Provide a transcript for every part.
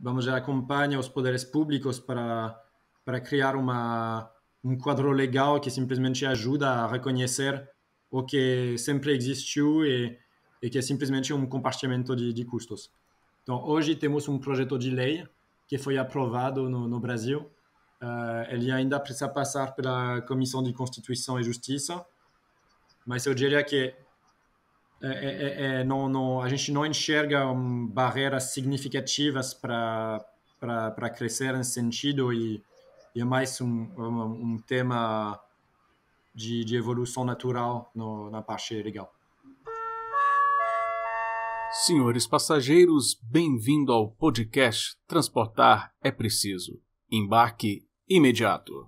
vamos dizer, acompanha os poderes públicos para, para criar uma, um quadro legal que simplesmente ajuda a reconhecer o que sempre existiu e, e que é simplesmente um compartimento de, de custos. Então, hoje temos um projeto de lei que foi aprovado no, no Brasil. Uh, ele ainda precisa passar pela Comissão de Constituição e Justiça, mas eu diria que é é, é, é, não, não, a gente não enxerga um, barreiras significativas para crescer nesse sentido e, e é mais um, um, um tema de, de, evolução natural no, na parte legal. Senhores passageiros, bem-vindo ao podcast Transportar é Preciso. Embarque imediato.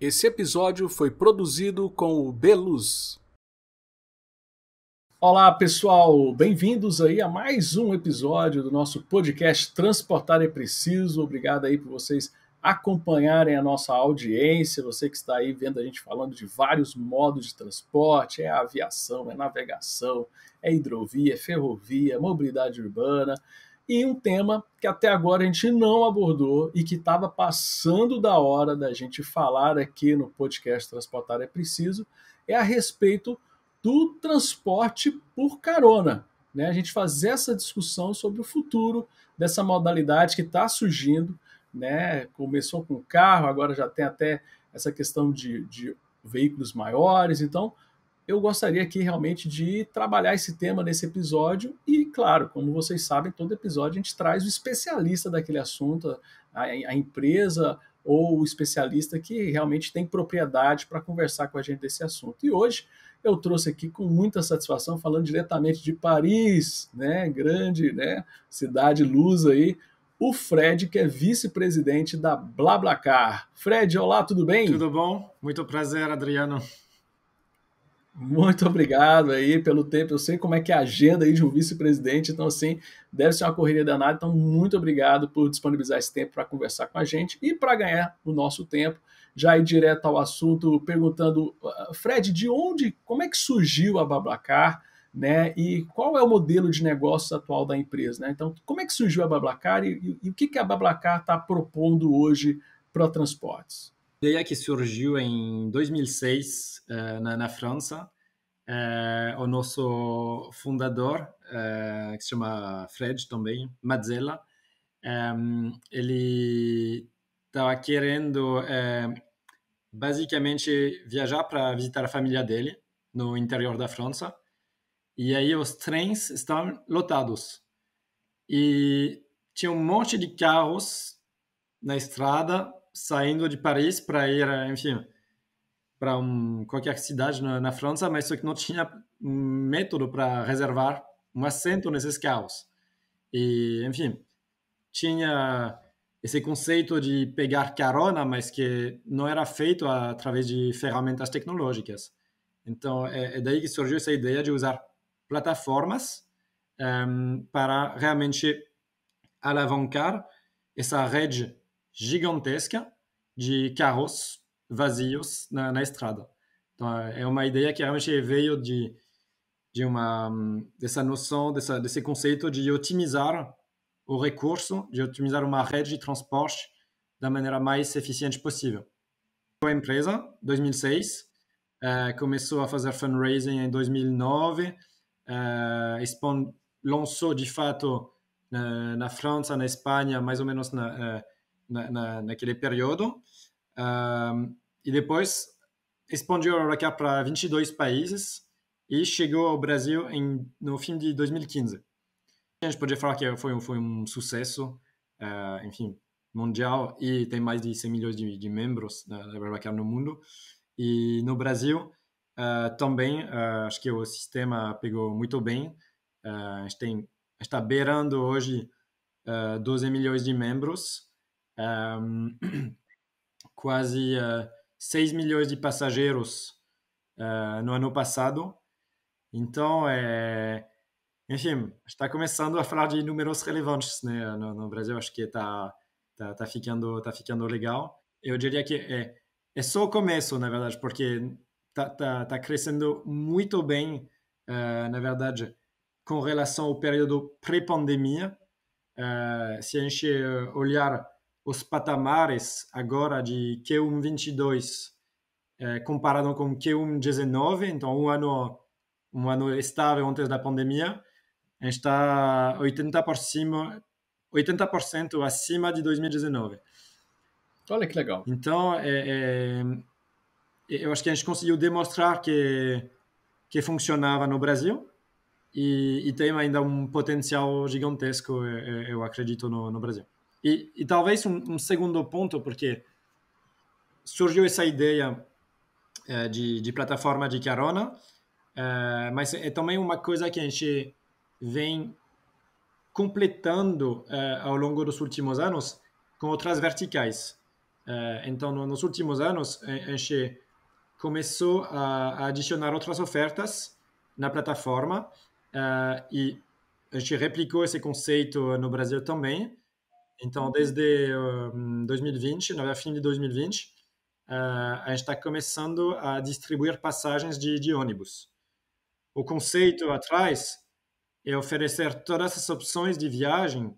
Esse episódio foi produzido com o Beluz Olá, pessoal, bem-vindos aí a mais um episódio do nosso podcast Transportar é Preciso. Obrigado aí por vocês acompanharem a nossa audiência, você que está aí vendo a gente falando de vários modos de transporte, é aviação, é navegação, é hidrovia, é ferrovia, é mobilidade urbana, e um tema que até agora a gente não abordou e que estava passando da hora da gente falar aqui no podcast Transportar é Preciso, é a respeito do transporte por carona. Né? A gente fazer essa discussão sobre o futuro dessa modalidade que está surgindo. Né? Começou com o carro, agora já tem até essa questão de, de veículos maiores. Então, eu gostaria aqui realmente de trabalhar esse tema nesse episódio. E, claro, como vocês sabem, todo episódio a gente traz o especialista daquele assunto, a, a empresa, ou o especialista que realmente tem propriedade para conversar com a gente desse assunto. E hoje eu trouxe aqui com muita satisfação, falando diretamente de Paris, né? Grande, né? Cidade luz aí. O Fred, que é vice-presidente da BlaBlaCar. Fred, olá, tudo bem? Tudo bom? Muito prazer, Adriano. Muito obrigado aí pelo tempo. Eu sei como é que é a agenda aí de um vice-presidente, então assim, deve ser uma correria danada. Então, muito obrigado por disponibilizar esse tempo para conversar com a gente e para ganhar o nosso tempo. Já ir direto ao assunto, perguntando, ah, Fred, de onde, como é que surgiu a Bablacar, né? E qual é o modelo de negócio atual da empresa, né? Então, como é que surgiu a Bablacar e, e, e o que, que a Bablacar está propondo hoje para transportes? ideia que surgiu em 2006 eh, na, na França. Eh, o nosso fundador, eh, que se chama Fred também, Mazzella, ele estava querendo basicamente viajar para visitar a família dele no interior da França. E aí os trens estavam lotados. E tinha um monte de carros na estrada saindo de Paris para ir, enfim, para um, qualquer cidade na, na, França, mas só que não tinha um método para reservar um assento nesses carros. E, enfim, tinha esse conceito de pegar carona, mas que não era feito através de ferramentas tecnológicas. Então, é, é daí que surgiu essa ideia de usar plataformas um, ehm, para realmente alavancar essa rede gigantesca de carros vazios na, na estrada. Então, é, é uma ideia que realmente veio de, de uma, dessa noção, dessa, desse conceito de otimizar o recurso, de otimizar uma rede de transporte da maneira mais eficiente possível. A empresa, 2006, eh, começou a fazer fundraising em 2009, eh, lançou de fato na, na, França, na Espanha, mais ou menos na, eh, na, naquele período. Um, e depois expandiu o Huracan para 22 países e chegou ao Brasil em, no fim de 2015. A gente podia falar que foi, foi um sucesso, uh, enfim, mundial e tem mais de 100 milhões de, de membros né, da Huracan no mundo. E no Brasil uh, também, uh, acho que o sistema pegou muito bem. a gente tem, está beirando hoje 12 milhões de membros um, quase uh, eh, 6 milhões de passageiros uh, no ano passado. Então, é, enfim, está começando a falar de números relevantes né? no, no Brasil. Acho que está tá, tá ficando, tá ficando legal. Eu diria que é, é só o começo, na verdade, porque está tá, tá crescendo muito bem, uh, na verdade, com relação ao período pré-pandemia. Uh, se a gente olhar os patamares agora de Q1 22 é, comparado com Q1 19, então um ano um ano estável antes da pandemia, a gente está 80 por cima 80% acima de 2019. Olha que legal. Então, é, é, eu acho que a gente conseguiu demonstrar que, que funcionava no Brasil e, e tem ainda um potencial gigantesco, é, é, eu acredito, no, no Brasil. E, e talvez um, um, segundo ponto, porque surgiu essa ideia é, de, de, plataforma de carona, é, mas é também uma coisa que a gente vem completando é, ao longo dos últimos anos com outras verticais. então, no, nos últimos anos, a gente começou a, a adicionar outras ofertas na plataforma e a gente replicou esse conceito no Brasil também. Então, desde um, 2020, no fim de 2020, uh, eh, a gente está começando a distribuir passagens de, de ônibus. O conceito atrás é oferecer todas as opções de viagem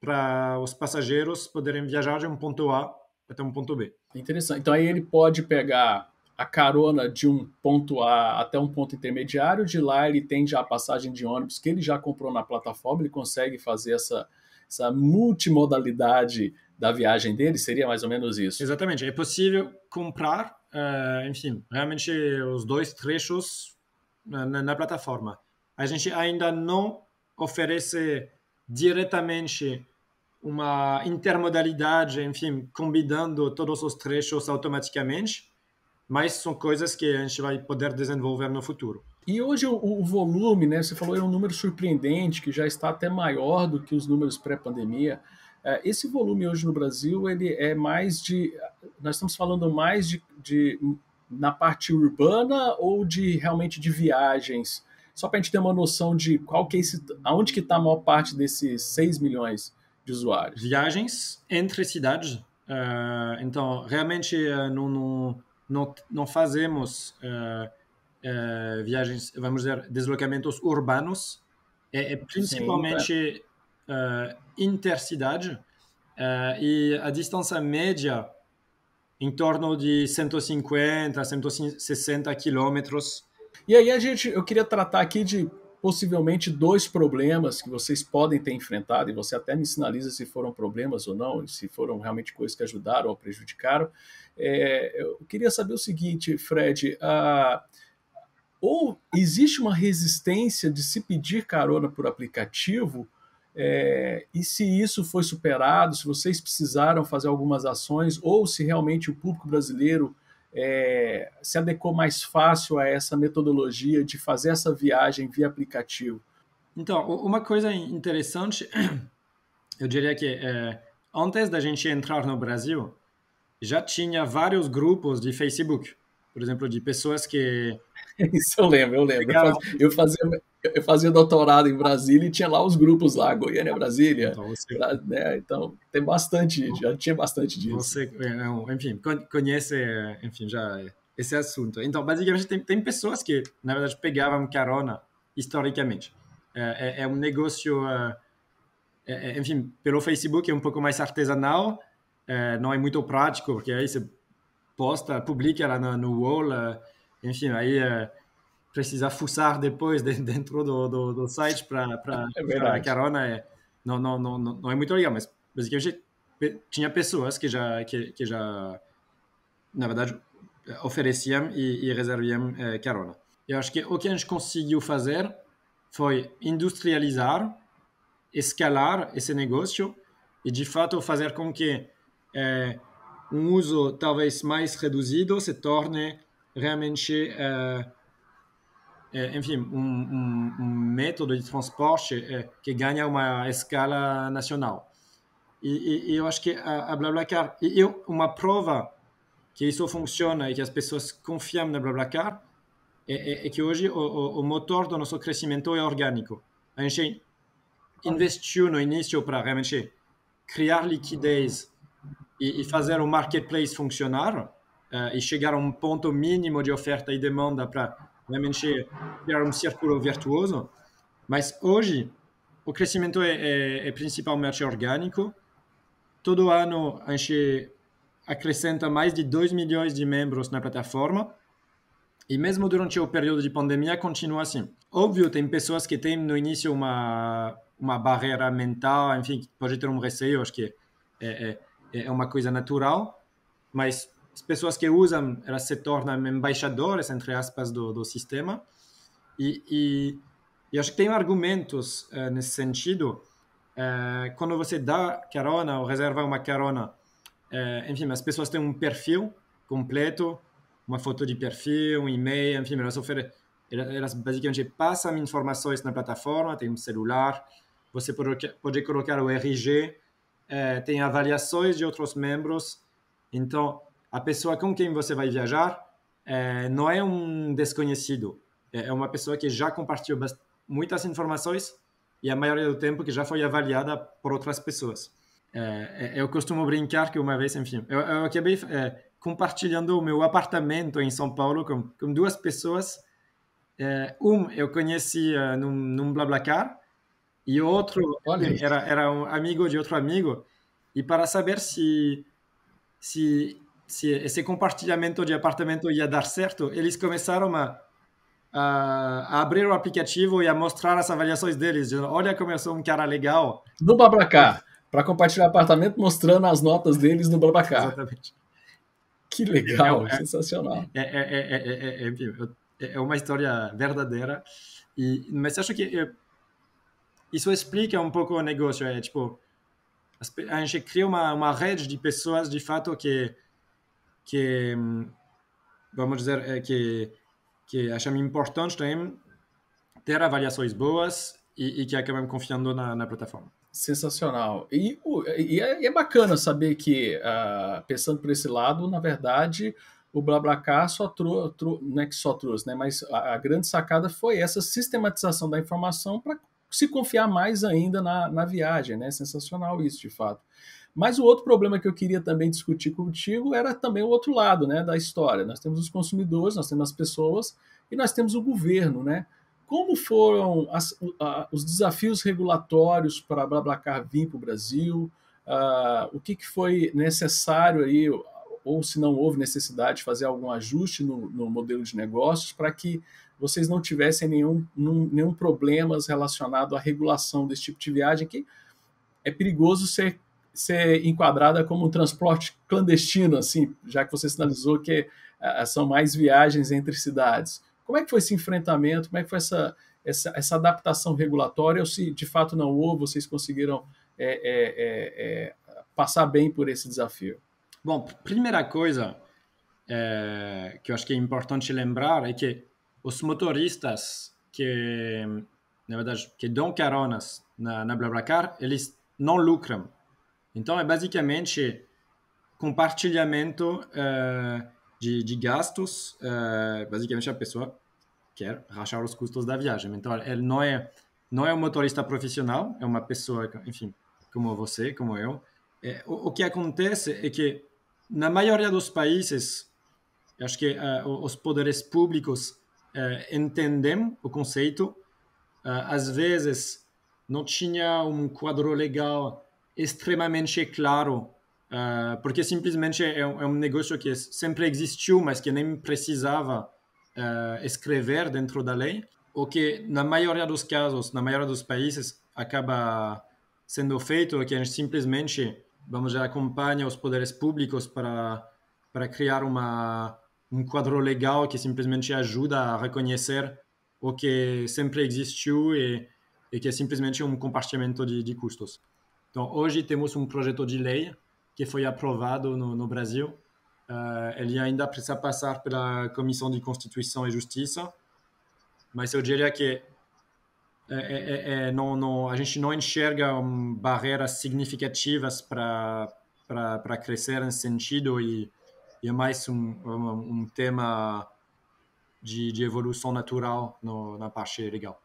para os passageiros poderem viajar de um ponto A até um ponto B. Interessante. Então aí ele pode pegar a carona de um ponto A até um ponto intermediário, de lá ele tem já a passagem de ônibus que ele já comprou na plataforma, ele consegue fazer essa essa multimodalidade da viagem dele, seria mais ou menos isso. Exatamente, é possível comprar, eh, enfim, realmente os dois trechos eh, na, na plataforma. A gente ainda não oferece diretamente uma intermodalidade, enfim, combinando todos os trechos automaticamente, mas são coisas que a gente vai poder desenvolver no futuro. E hoje o, o volume, né? Você falou é um número surpreendente que já está até maior do que os números pré-pandemia. É, esse volume hoje no Brasil ele é mais de, nós estamos falando mais de, de na parte urbana ou de realmente de viagens? Só para a gente ter uma noção de qual que é esse, aonde que está a maior parte desses 6 milhões de usuários. Viagens entre cidades. Uh, então, realmente, uh, no, no, não, não fazemos uh, uh, viagens, vamos dizer, deslocamentos urbanos, é, é principalmente Sim, é. Eh, intercidade e a distância média em torno de 150, 160 quilômetros. E aí a gente, eu queria tratar aqui de possivelmente dois problemas que vocês podem ter enfrentado, e você até me sinaliza se foram problemas ou não, se foram realmente coisas que ajudaram ou prejudicaram. É, eu queria saber o seguinte, Fred: a, ou existe uma resistência de se pedir carona por aplicativo? É, e se isso foi superado, se vocês precisaram fazer algumas ações, ou se realmente o público brasileiro é, se adequou mais fácil a essa metodologia de fazer essa viagem via aplicativo? Então, uma coisa interessante, eu diria que é, antes da gente entrar no Brasil, já tinha vários grupos de Facebook, por exemplo, de pessoas que Isso eu lembro, eu lembro. Eu fazia, eu fazia, eu fazia doutorado em Brasília e tinha lá os grupos lá, Goiânia, Brasília. Então, você... né? então tem bastante, já tinha bastante disso. Você, é, enfim, conhece, é, enfim, já esse assunto. Então, basicamente, tem, tem pessoas que, na verdade, pegavam carona historicamente. É, é, é um negócio, é, é enfim, pelo Facebook é um pouco mais artesanal, não é muito prático, porque aí você posta, publica lá no, no Wall, enfim, aí é, precisa fuçar depois de, dentro do, do, do site para é a carona. É, não, não, não, não é muito legal, mas basicamente tinha pessoas que já, que, que já na verdade, ofereciam e, e reserviam é, carona. Eu acho que o que a gente conseguiu fazer foi industrializar, escalar esse negócio e, de fato, fazer com que é, um uso talvez mais reduzido se torne realmente, é, é, enfim, um, um, um, método de transporte é, que ganha uma escala nacional. E, e, e eu acho que a, a BlaBlaCar, e eu, uma prova que isso funciona e que as pessoas confiam na BlaBlaCar é, é, é que hoje o, o, o motor do nosso crescimento é orgânico. A gente investiu no início para realmente criar liquidez e, e fazer o marketplace funcionar uh, e chegar a um ponto mínimo de oferta e demanda para realmente criar um círculo virtuoso. Mas hoje, o crescimento é, é, é principalmente orgânico. Todo ano, a gente acrescenta mais de 2 milhões de membros na plataforma. E mesmo durante o período de pandemia, continua assim. Óbvio, tem pessoas que têm no início uma, uma barreira mental, enfim, pode ter um receio, acho que é, é, é uma coisa natural, mas as pessoas que usam elas se tornam embaixadores entre aspas do, do sistema e, e, e acho que tem argumentos uh, nesse sentido uh, quando você dá carona ou reserva uma carona uh, enfim as pessoas têm um perfil completo uma foto de perfil um e-mail enfim elas oferecem elas basicamente passam informações na plataforma tem um celular você pode, pode colocar o RG tem avaliações de outros membros então a pessoa com quem você vai viajar é, não é um desconhecido, é, é uma pessoa que já compartilhou muitas informações e a maioria do tempo que já foi avaliada por outras pessoas. É, é, eu costumo brincar que uma vez, enfim, eu, eu acabei é, compartilhando o meu apartamento em São Paulo com, com duas pessoas. É, um eu conheci uh, num, num BlaBlaCar e outro era, era um amigo de outro amigo. E para saber se, se se esse compartilhamento de apartamento ia dar certo, eles começaram a, a, a abrir o aplicativo e a mostrar as avaliações deles. Dizendo, Olha como eu sou um cara legal. No Babacar, para compartilhar apartamento, mostrando as notas deles no Babacar. Exatamente. Que legal, é, é, é sensacional. É, é, é, é, é, uma história verdadeira. E, mas acho que eh, isso explica um pouco o negócio. É tipo, a gente cria uma, uma rede de pessoas, de fato, que que, vamos dizer, é que, que achamos importante também ter avaliações boas e, e que acabam confiando na, na plataforma. Sensacional. E, é, e, é, bacana saber que, uh, pensando por esse lado, na verdade, o BlaBlaCar só trouxe, trou, não é que só trouxe, né, mas a, a, grande sacada foi essa sistematização da informação para se confiar mais ainda na, na viagem. Né? Sensacional isso, de fato. Mas o outro problema que eu queria também discutir contigo era também o outro lado né, da história. Nós temos os consumidores, nós temos as pessoas e nós temos o governo. Né? Como foram as, a, os desafios regulatórios para a BlaBlaCar vir para o Brasil? Uh, o que, que, foi necessário aí, ou se não houve necessidade de fazer algum ajuste no, no modelo de negócios para que vocês não tivessem nenhum, num, nenhum problemas relacionado à regulação desse tipo de viagem, que é perigoso ser ser enquadrada como um transporte clandestino, assim, já que você sinalizou que eh, eh, são mais viagens entre cidades. Como é que foi esse enfrentamento? Como é que foi essa, essa, essa adaptação regulatória? Ou se de fato não houve, vocês conseguiram é, é, é, passar bem por esse desafio? Bom, primeira coisa eh, que eu acho que é importante lembrar é que os motoristas que, na verdade, que dão caronas na, na BlaBlaCar, eles não lucram então, é basicamente compartilhamento uh, de, de, gastos. Uh, basicamente, a pessoa quer rachar os custos da viagem. Então, ele é, não é não é um motorista profissional, é uma pessoa, enfim, como você, como eu. É, o, o, que acontece é que na maioria dos países, acho que uh, os poderes públicos entendem o conceito. às vezes, não tinha um quadro legal extremamente claro, uh, porque simplesmente é um, é um, negócio que sempre existiu, mas que nem precisava uh, escrever dentro da lei, o que na maioria dos casos, na maioria dos países, acaba sendo feito, que a gente simplesmente, vamos dizer, acompanha os poderes públicos para, para criar uma, um quadro legal que simplesmente ajuda a reconhecer o que sempre existiu e, e que é simplesmente um compartimento de, de custos. Então, hoje temos um projeto de lei que foi aprovado no, no Brasil. Uh, ele ainda precisa passar pela Comissão de Constituição e Justiça, mas eu diria que é, é, é, não, não, a gente não enxerga um, barreiras significativas para crescer em sentido e, e é mais um, um, um tema de, de, evolução natural no, na parte legal.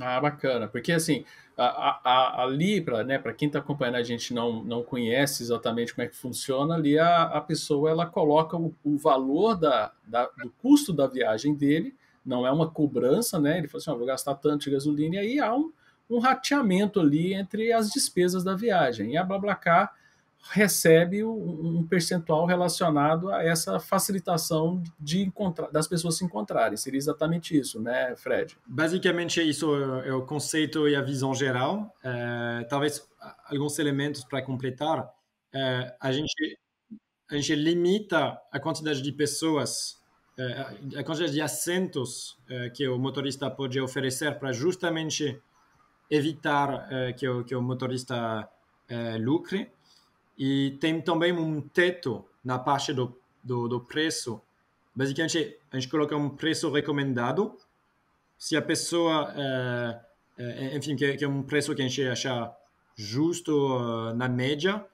Ah, bacana. Porque assim, a, a, a Libra, né, para quem está acompanhando a gente não, não conhece exatamente como é que funciona, ali a, a pessoa ela coloca o, o valor da, da, do custo da viagem dele, não é uma cobrança, né? Ele fala assim, vou gastar tanto de gasolina, e aí há um, um rateamento ali entre as despesas da viagem. E a Blablacar recebe um, percentual relacionado a essa facilitação de encontrar, das pessoas se encontrarem. Seria exatamente isso, né, Fred? Basicamente é isso é, é o conceito e a visão geral. É, talvez alguns elementos para completar. É, a gente a gente limita a quantidade de pessoas é, a quantidade de assentos que o motorista pode oferecer para justamente evitar que o, que o motorista lucre. E tem também um teto na parte do, do, do preço. Basicamente, a gente coloca um preço recomendado. Se a pessoa, é, é, enfim, que, que é um preço que a gente acha justo uh, na média,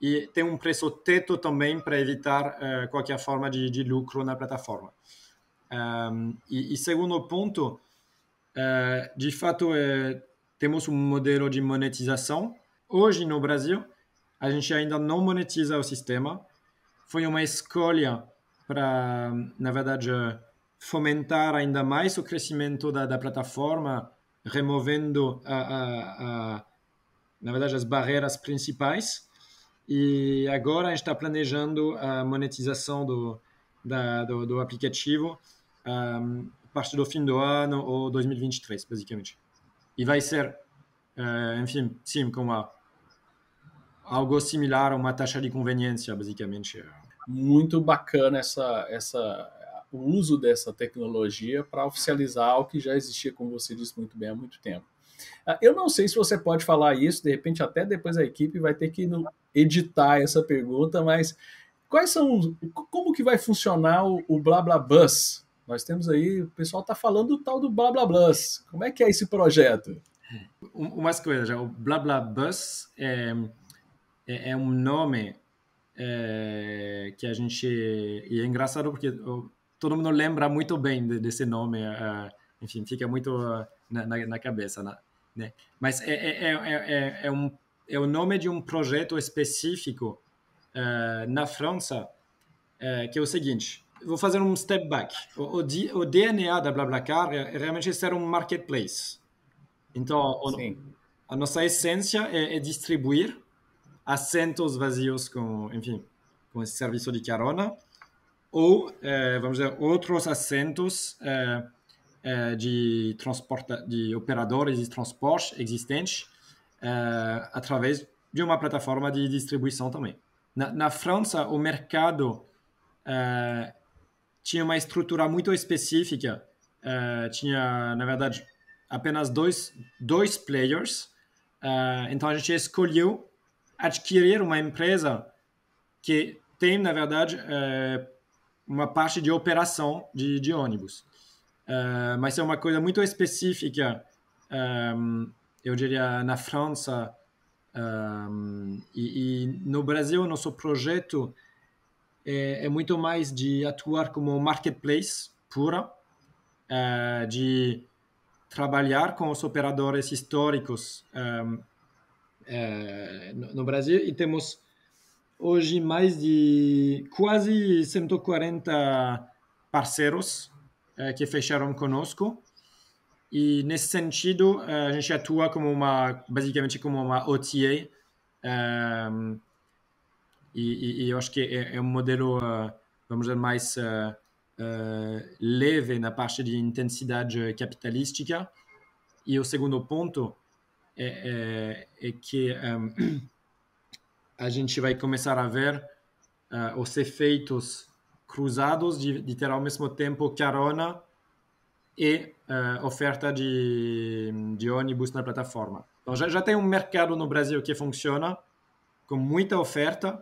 e tem um preço teto também para evitar uh, qualquer forma de, de, lucro na plataforma. Um, e, e, segundo ponto, uh, de fato, uh, temos um modelo de monetização hoje no Brasil a gente ainda não monetiza o sistema. Foi uma escolha para, na verdade, fomentar ainda mais o crescimento da, da plataforma, removendo, a, a, a, na verdade, as barreiras principais. E agora a gente está planejando a monetização do, da, do, do, aplicativo um, a partir do fim do ano ou 2023, basicamente. E vai ser, uh, enfim, sim, com a algo similar a uma taxa de conveniência, basicamente. Muito bacana essa, essa, o uso dessa tecnologia para oficializar algo que já existia, como você disse muito bem, há muito tempo. Ah, eu não sei se você pode falar isso, de repente até depois a equipe vai ter que editar essa pergunta, mas quais são, como que vai funcionar o, o BlaBlaBus? Nós temos aí, o pessoal está falando do tal do BlaBlaBus. Como é que é esse projeto? Umas coisas, o BlaBlaBus é é, é um nome é, que a gente. E é engraçado porque todo mundo lembra muito bem de, desse nome, uh, enfim, fica muito uh, na, na, na, cabeça, na, né? Mas é, é, é, é, um, é o nome de um projeto específico uh, na França, que é o seguinte. Vou fazer um step back. O, o, o DNA da BlaBlaCar é realmente ser um marketplace. Então, o, a nossa essência é distribuir assentos vazios com, enfim, com esse serviço de carona, ou, eh, vamos dizer, outros assentos eh, eh, de, transporta de operadores de transporte existentes através de uma plataforma de distribuição também. Na, na França, o mercado tinha uma estrutura muito específica, tinha, na verdade, apenas dois, dois players, então a gente escolheu adquirir uma empresa que tem, na verdade, é, uma parte de operação de, de ônibus. É, mas é uma coisa muito específica, é, eu diria, na França é, e, e, no Brasil, nosso projeto é, é, muito mais de atuar como marketplace pura, é, de trabalhar com os operadores históricos é, no, no Brasil e temos hoje mais de quase 140 parceiros é, que fecharam conosco e nesse sentido eh, a gente atua como uma basicamente como uma OTA é, ehm, e, e, eu acho que é, é um modelo eh, vamos dizer mais leve na parte de intensidade capitalística e o segundo ponto é, é, é que um, ah, a gente vai começar a ver uh, os efeitos cruzados de, de, ter ao mesmo tempo carona e uh, oferta de, de ônibus na plataforma. Então já, já tem um mercado no Brasil que funciona com muita oferta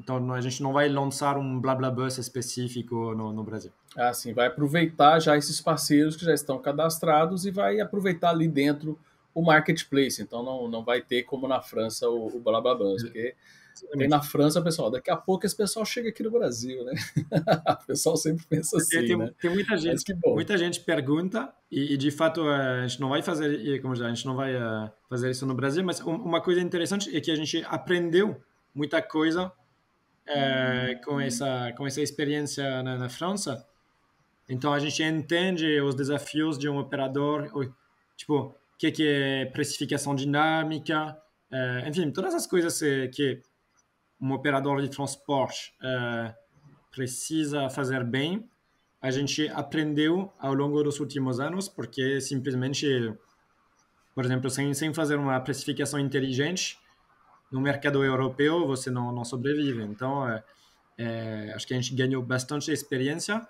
então, a gente não vai lançar um blá blá bus específico no, no Brasil. Ah, sim, vai aproveitar já esses parceiros que já estão cadastrados e vai aproveitar ali dentro o marketplace. Então, não, não vai ter como na França o, o blá blá bus, porque tem na França, pessoal, daqui a pouco esse pessoal chega aqui no Brasil, né? o pessoal sempre pensa assim, tem, né? Tem muita gente, muita gente pergunta e, e, de fato eh, a gente não vai fazer, como já, a gente não vai eh, fazer isso no Brasil, mas uma coisa interessante é que a gente aprendeu muita coisa é, com essa com essa experiência na, na, França. Então a gente entende os desafios de um operador, tipo o que, que é precificação dinâmica, é, enfim, todas as coisas que um operador de transporte é, precisa fazer bem. A gente aprendeu ao longo dos últimos anos, porque simplesmente, por exemplo, sem, sem fazer uma precificação inteligente, no mercado europeu você não, não sobrevive. Então, é, é, acho que a gente ganhou bastante experiência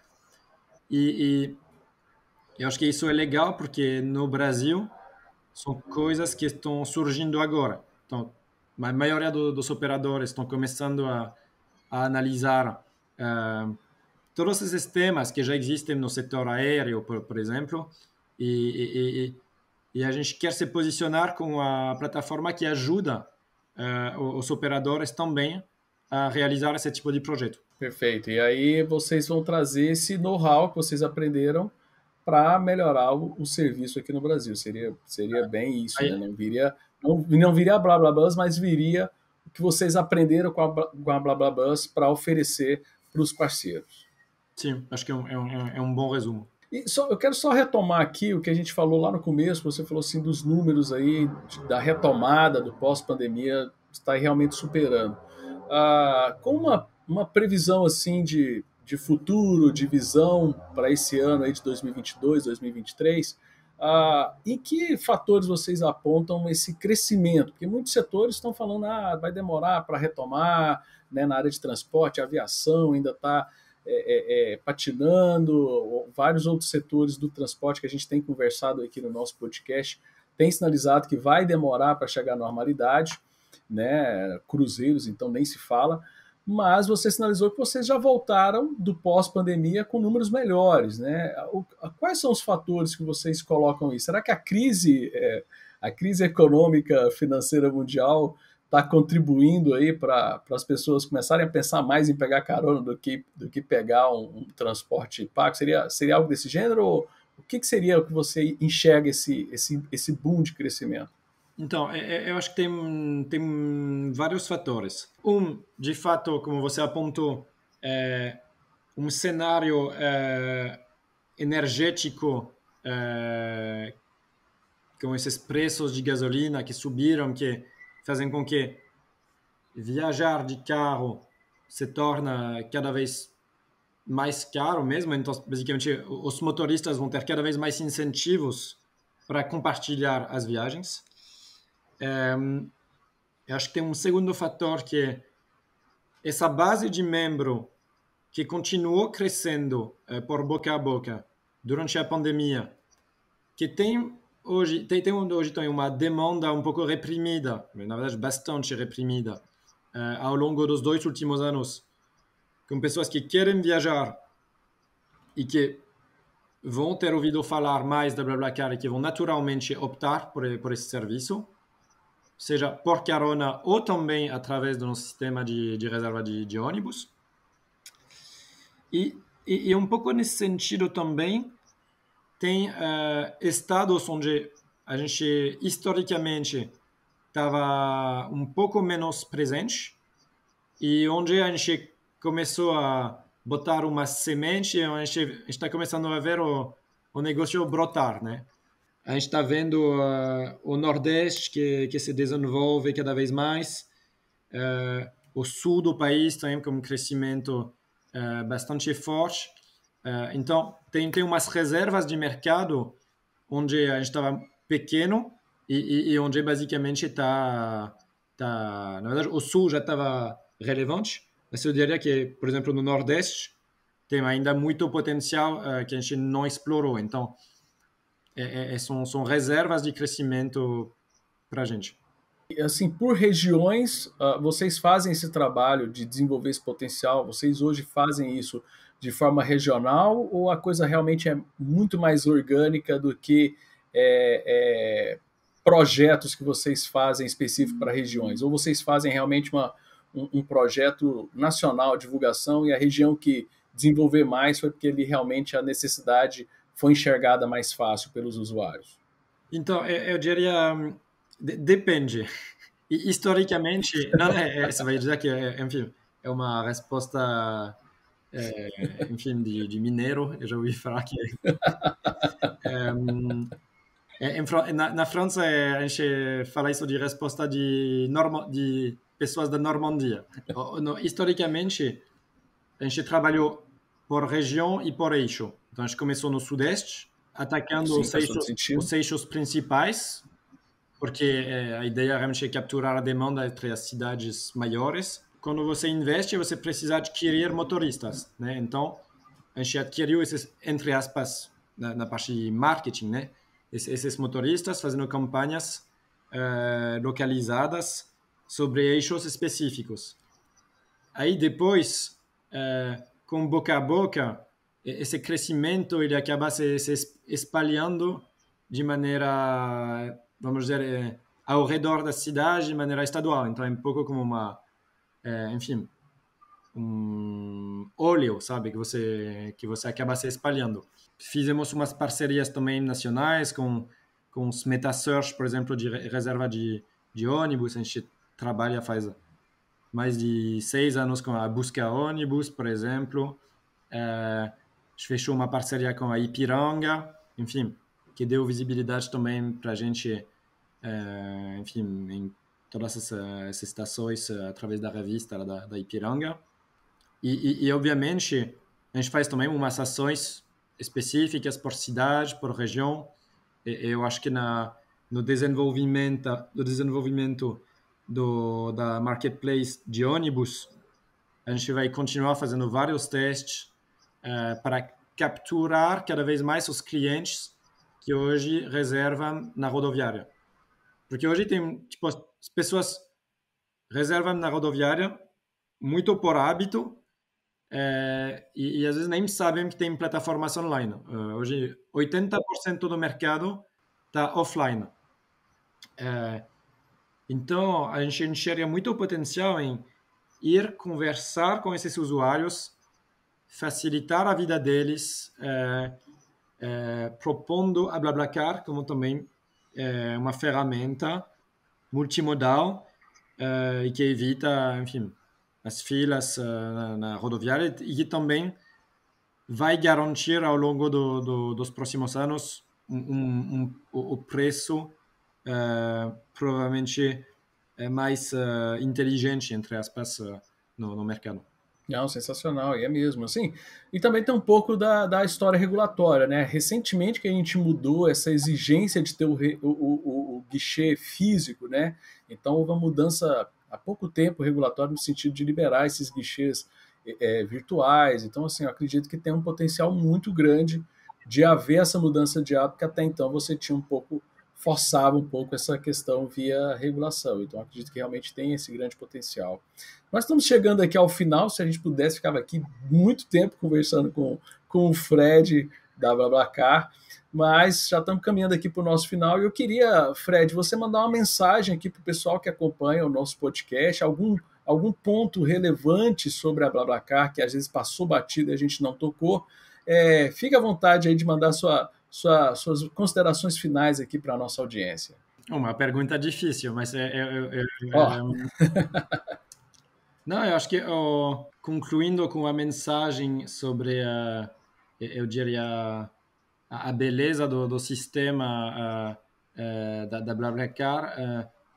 e, e eu acho que isso é legal porque no Brasil são coisas que estão surgindo agora. Então, a maioria do, dos operadores estão começando a, a analisar uh, todos esses temas que já existem no setor aéreo, por, por exemplo, e, e, e, e a gente quer se posicionar com a plataforma que ajuda eh, os operadores também a realizar esse tipo de projeto. Perfeito. E aí vocês vão trazer esse know-how que vocês aprenderam para melhorar o, o, serviço aqui no Brasil. Seria, seria bem isso, aí, né? Não viria, não, não viria blá blá blá, mas viria o que vocês aprenderam com a, com a blá blá para oferecer para os parceiros. Sim, acho que é um, é um, é um bom resumo. E só, eu quero só retomar aqui o que a gente falou lá no começo, você falou assim dos números aí, da retomada do pós-pandemia está realmente superando. Ah, com uma, uma previsão assim de, de futuro, de visão para esse ano aí de 2022, 2023, ah, em que fatores vocês apontam esse crescimento? Porque muitos setores estão falando, ah, vai demorar para retomar, né, na área de transporte, aviação ainda está... É, é, é, patinando, vários outros setores do transporte que a gente tem conversado aqui no nosso podcast tem sinalizado que vai demorar para chegar à normalidade, né? Cruzeiros, então nem se fala. Mas você sinalizou que vocês já voltaram do pós-pandemia com números melhores, né? Quais são os fatores que vocês colocam aí? Será que a crise, é, a crise econômica financeira mundial está contribuindo aí para as pessoas começarem a pensar mais em pegar carona do que, do que pegar um, um transporte pago? Seria, seria algo desse gênero? Ou o que, que seria que você enxerga esse, esse, esse boom de crescimento? Então, é, é, eu acho que tem, tem vários fatores. Um, de fato, como você apontou, é um cenário é, energético é, com esses preços de gasolina que subiram, que fazem com que viajar de carro se torna cada vez mais caro mesmo. Então, basicamente, os motoristas vão ter cada vez mais incentivos para compartilhar as viagens. É, eu acho que tem um segundo fator que é essa base de membro que continuou crescendo é, por boca a boca durante a pandemia, que tem hoje tem, tem hoje tem uma demanda um pouco reprimida, na verdade bastante reprimida, uh, ao longo dos dois últimos anos, com pessoas que querem viajar e que vão ter ouvido falar mais da BlaBlaCar e que vão naturalmente optar por, por esse serviço, seja por carona ou também através do nosso sistema de, de reserva de, de ônibus. E, e, e um pouco nesse sentido também, tem uh, eh, estados onde a gente historicamente estava um pouco menos presente e onde a gente começou a botar uma semente, a gente está começando a ver o, o negócio brotar, né? A gente está vendo uh, o Nordeste que, que se desenvolve cada vez mais, uh, o Sul do país também com um crescimento uh, bastante forte, é, então, tem, tem umas reservas de mercado onde a gente estava pequeno e, e, e, onde basicamente está. Tá, na verdade, o sul já estava relevante, mas eu diria que, por exemplo, no Nordeste, tem ainda muito potencial uh, que a gente não explorou. Então, é, é, é são, são reservas de crescimento para a gente. Assim, por regiões, uh, vocês fazem esse trabalho de desenvolver esse potencial, vocês hoje fazem isso de forma regional ou a coisa realmente é muito mais orgânica do que é, é, projetos que vocês fazem específico para regiões? Ou vocês fazem realmente uma, um, um, projeto nacional de divulgação e a região que desenvolver mais foi porque ele realmente a necessidade foi enxergada mais fácil pelos usuários? Então, eu, eu diria, depende. E, historicamente, não, é, é, você vai dizer que, é, enfim, é uma resposta é, enfim, de, de, mineiro, eu já ouvi falar que. É, é na, na, França, é, a gente fala isso de resposta de, norma, de pessoas da Normandia. Historicamente, a gente trabalhou por região e por eixo. Então, a gente começou no Sudeste, atacando Sim, os, eixos, os eixos principais, porque é, a ideia realmente é capturar a demanda entre as cidades maiores quando você investe, você precisa adquirir motoristas, né? Então, a gente adquiriu esses, entre aspas, na, na parte de marketing, né? Es, esses motoristas fazendo campanhas uh, localizadas sobre eixos específicos. Aí depois, uh, com boca a boca, esse crescimento ele acaba se, se espalhando de maneira, vamos dizer, eh, ao redor da cidade, de maneira estadual. Então é um pouco como uma é, enfim, um óleo, sabe, que você que você acaba se espalhando. Fizemos umas parcerias também nacionais com com os metasearch, por exemplo, de reserva de, de ônibus. A gente trabalha faz mais de seis anos com a busca ônibus, por exemplo. É, a gente fechou uma parceria com a Ipiranga, enfim, que deu visibilidade também para a gente, é, enfim, em todas essas, estações eh, através da revista da, da Ipiranga. E, e, e, obviamente, a gente faz também umas ações específicas por cidade, por região. E, eu acho que na, no desenvolvimento, no desenvolvimento do, da marketplace de ônibus, a gente vai continuar fazendo vários testes uh, para capturar cada vez mais os clientes que hoje reservam na rodoviária. Porque hoje tem, tipo, as pessoas reservam na rodoviária muito por hábito é, e, e, às vezes nem sabem que tem plataformas online. Uh, hoje, 80% do mercado está offline. É, então, a gente enxerga muito potencial em ir conversar com esses usuários, facilitar a vida deles, é, é propondo a BlaBlaCar, como também é eh, uma ferramenta multimodal que eh, evita, enfim, as filas na, eh, na, rodoviária e que também vai garantir ao longo do, do, dos próximos anos um, um, um, o preço provavelmente mais inteligente, entre aspas, no, no mercado. Não, sensacional, e é mesmo, assim. E também tem um pouco da, da história regulatória, né? Recentemente que a gente mudou essa exigência de ter o, o, o, o, guichê físico, né? Então houve uma mudança há pouco tempo regulatória no sentido de liberar esses guichês é, virtuais. Então, assim, eu acredito que tem um potencial muito grande de haver essa mudança de hábito, que até então você tinha um pouco forçava um pouco essa questão via regulação. Então, acredito que realmente tem esse grande potencial. Nós estamos chegando aqui ao final. Se a gente pudesse, ficava aqui muito tempo conversando com, com o Fred da BlaBlaCar, mas já estamos caminhando aqui para o nosso final. E eu queria, Fred, você mandar uma mensagem aqui para o pessoal que acompanha o nosso podcast, algum algum ponto relevante sobre a BlaBlaCar que às vezes passou batida e a gente não tocou. É, fica à vontade aí de mandar sua sua, suas considerações finais aqui para a nossa audiência. Uma pergunta difícil, mas é, é, é, oh. Não, eu acho que oh, concluindo com a mensagem sobre eu diria a, a beleza do, do sistema da, da BlaBlaCar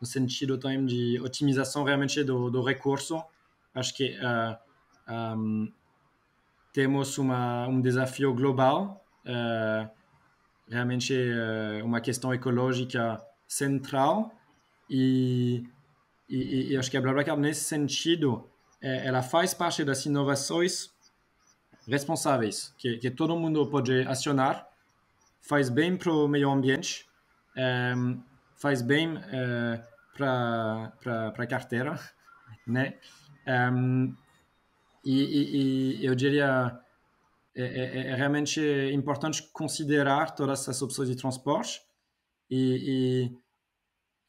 no sentido também de otimização realmente do, do recurso. Acho que um, temos uma, um desafio global realmente é uma questão ecológica central e, e, e acho que a BlaBlaCar, nesse sentido, é, ela faz parte das inovações responsáveis, que, que todo mundo pode acionar, faz bem para o meio ambiente, é, faz bem é, para a carteira, né? Ehm, e, e, e, eu diria é, é, é, é, realmente importante considerar todas essas opções de transporte e,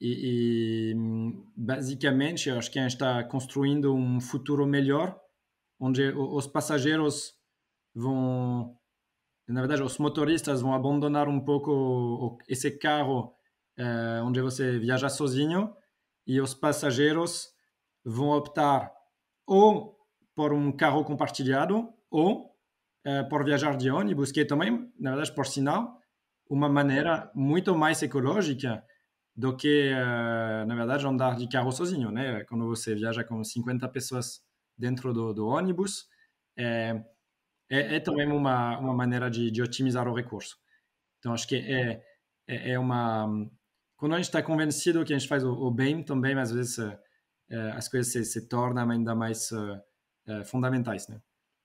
e, e, e basicamente acho que a gente está construindo um futuro melhor onde os passageiros vão na verdade os motoristas vão abandonar um pouco esse carro é, onde você viaja sozinho e os passageiros vão optar ou por um carro compartilhado ou uh, por viajar de ônibus, que é também, na verdade, por sinal, uma maneira muito mais ecológica do que, uh, na verdade, andar de carro sozinho, né? Quando você viaja com 50 pessoas dentro do, do ônibus, é, é, é, também uma, uma maneira de, de otimizar o recurso. Então, acho que é, é, é uma... Quando a gente está convencido que a gente faz o, o bem também, às vezes as coisas se, se tornam ainda mais fundamentais, né?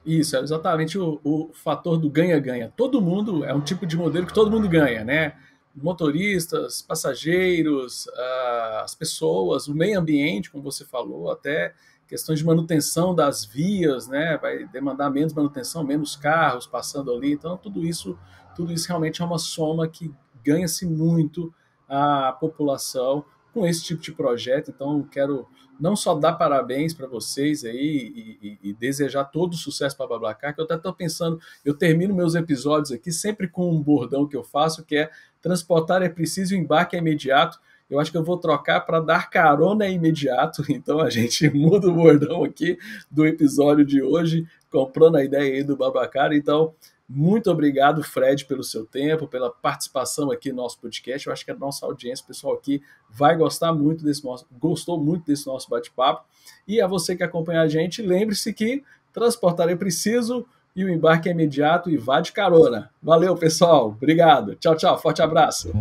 Isso, é exatamente o, o fator do ganha-ganha. Todo mundo é um tipo de modelo que todo mundo ganha, né? Motoristas, passageiros, ah, as pessoas, o meio ambiente, como você falou, até questões de manutenção das vias, né? Vai demandar menos manutenção, menos carros passando ali. Então, tudo isso, tudo isso realmente é uma soma que ganha-se muito a população com esse tipo de projeto. Então, quero não só dar parabéns para vocês aí e, e, e, desejar todo sucesso para babacar, que eu até estou pensando, eu termino meus episódios aqui sempre com um bordão que eu faço, que é transportar é preciso, o embarque é imediato. Eu acho que eu vou trocar para dar carona é imediato. Então a gente muda o bordão aqui do episódio de hoje, comprando a ideia aí do Babacar. Então, muito obrigado, Fred, pelo seu tempo, pela participação aqui no nosso podcast. Eu acho que a nossa audiência, pessoal, aqui vai gostar muito desse nosso, gostou muito desse nosso bate-papo. E a você que acompanha a gente, lembre-se que transportar é preciso e o embarque é imediato e vá de carona. Valeu, pessoal. Obrigado. Tchau, tchau. Forte abraço.